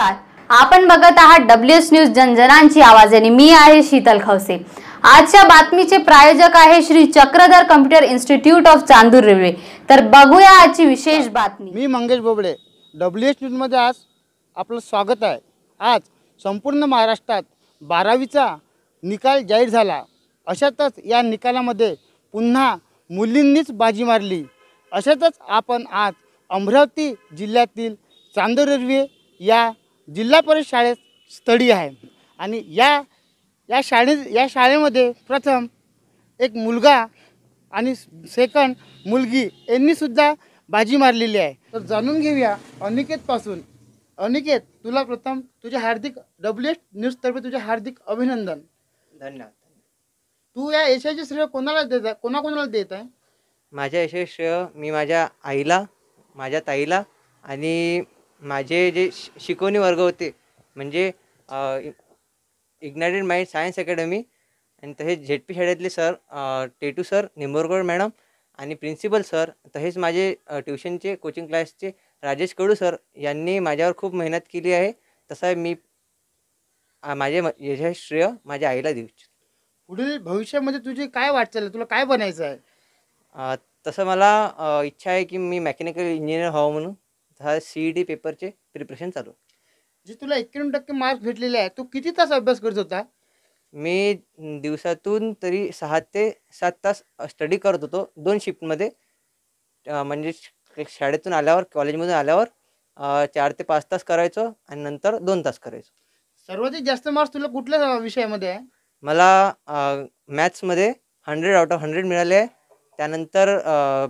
नमस्कार आपण बघत आहात एस न्यूज जनजनांची आवाज आणि मी आहे शीतल खवसे आजच्या बातमीचे प्रायोजक आहे Shri Chakradhar computer institute of Chandur Railway तर बघूया आजची विशेष बातमी मी मंगेश बोबडे डब्ल्यू एस मध्ये आज आपलं स्वागत आहे आज संपूर्ण महाराष्ट्रात बारावीचा निकाल जाहीर झाला अशातच या निकालामध्ये पुन्हा मुलींनीच बाजी मारली अशातच आपण आज अमरावती जिल्ह्यातील चांदूर रेल्वे या जिल्हा परिषद शाळेत स्थळी आहे आणि या या शाळे या शाळेमध्ये प्रथम एक मुलगा आणि सेकंड मुलगी यांनीसुद्धा बाजी मारलेली आहे तर जाणून घेऊया अनिकेतपासून अनिकेत तुला प्रथम तुझे हार्दिक डब्ल्यू एस न्यूजतर्फे तुझे हार्दिक अभिनंदन धन्यवाद तू या यशाचे श्रेय कोणाला देत आहे कोणाकोणाला देत आहे माझ्या श्रेय मी माझ्या आईला माझ्या ताईला आणि माझे जे शिकवणी वर्ग होते म्हणजे इग्नायटेड माइंड सायन्स अकॅडमी आणि तसेच झेड पी शाळेतले sir Tetu sir Nimborgad madam आणि प्रिन्सिपल सर तसेच माझे ट्युशनचे कोचिंग क्लासचे राजेश कडू सर यांनी माझ्यावर खूप मेहनत केली आहे तसा मी माझे याचे श्रेय माझ्या आईला देऊ इच्छितो पुढील भविष्यामध्ये तुझी काय वाटचाल तुला काय बनायचं आहे तसं मला इच्छा आहे की मी मेकॅनिकल इंजिनियर व्हावं म्हणून हा सी ई डी पेपरचे प्रिपरेशन चालू जे तुला एक्क्याण्णव टक्के मार्क्स भेटलेले आहे तू किती तास अभ्यास करत होता मी दिवसातून तरी सहा ते सात तास स्टडी करत होतो दोन शिफ्टमध्ये म्हणजे शाळेतून आल्यावर कॉलेजमधून आल्यावर चार ते पाच तास करायचो आणि नंतर दोन तास करायचो सर्वाधिक जास्त मार्क्स तुला कुठल्या विषयामध्ये आहे मला मॅथ्समध्ये हंड्रेड आउट ऑफ हंड्रेड मिळाले आहे त्यानंतर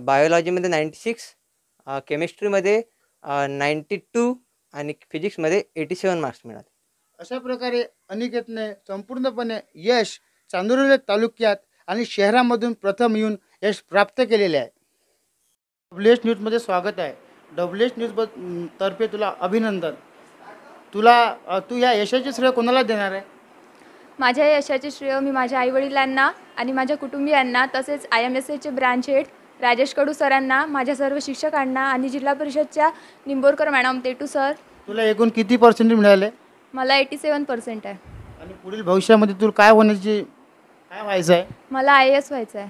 बायोलॉजीमध्ये नाईन्टी सिक्स केमिस्ट्रीमध्ये नाईन्टी टू आणि फिजिक्समध्ये एटी सेवन मार्क्स मिळाले अशा प्रकारे अनिकेतने संपूर्णपणे यश चांदुरले तालुक्यात आणि शहरामधून प्रथम येऊन यश प्राप्त केलेले आहे डब्ल्यू एच न्यूजमध्ये स्वागत आहे डब्ल्यू एच न्यूज तर्फे तुला अभिनंदन तुला तू या यशाचे श्रेय कोणाला देणार आहे माझ्या यशाचे श्रेय मी माझ्या आईवडिलांना आणि माझ्या कुटुंबियांना तसेच आय एम एस एचे ब्रँच हेड राजेश कडू सरांना माझ्या सर्व शिक्षकांना आणि जिल्हा परिषदच्या निंबोरकर मॅडम तेटू सर तुला एकूण किती पर्सेंट मिळाले मला एटी सेवन पर्सेंट आहे आणि पुढील भविष्यामध्ये तुला काय होण्याची काय व्हायचं आहे मला आय एस व्हायचं आहे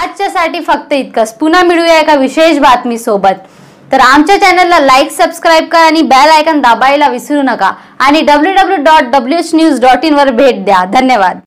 आजच्यासाठी फक्त इतकंच पुन्हा मिळूया एका विशेष सोबत तर आमच्या चॅनलला लाईक सबस्क्राईब करा आणि बेल आयकन दाबायला विसरू नका आणि W W dot W news dot वर भेट द्या धन्यवाद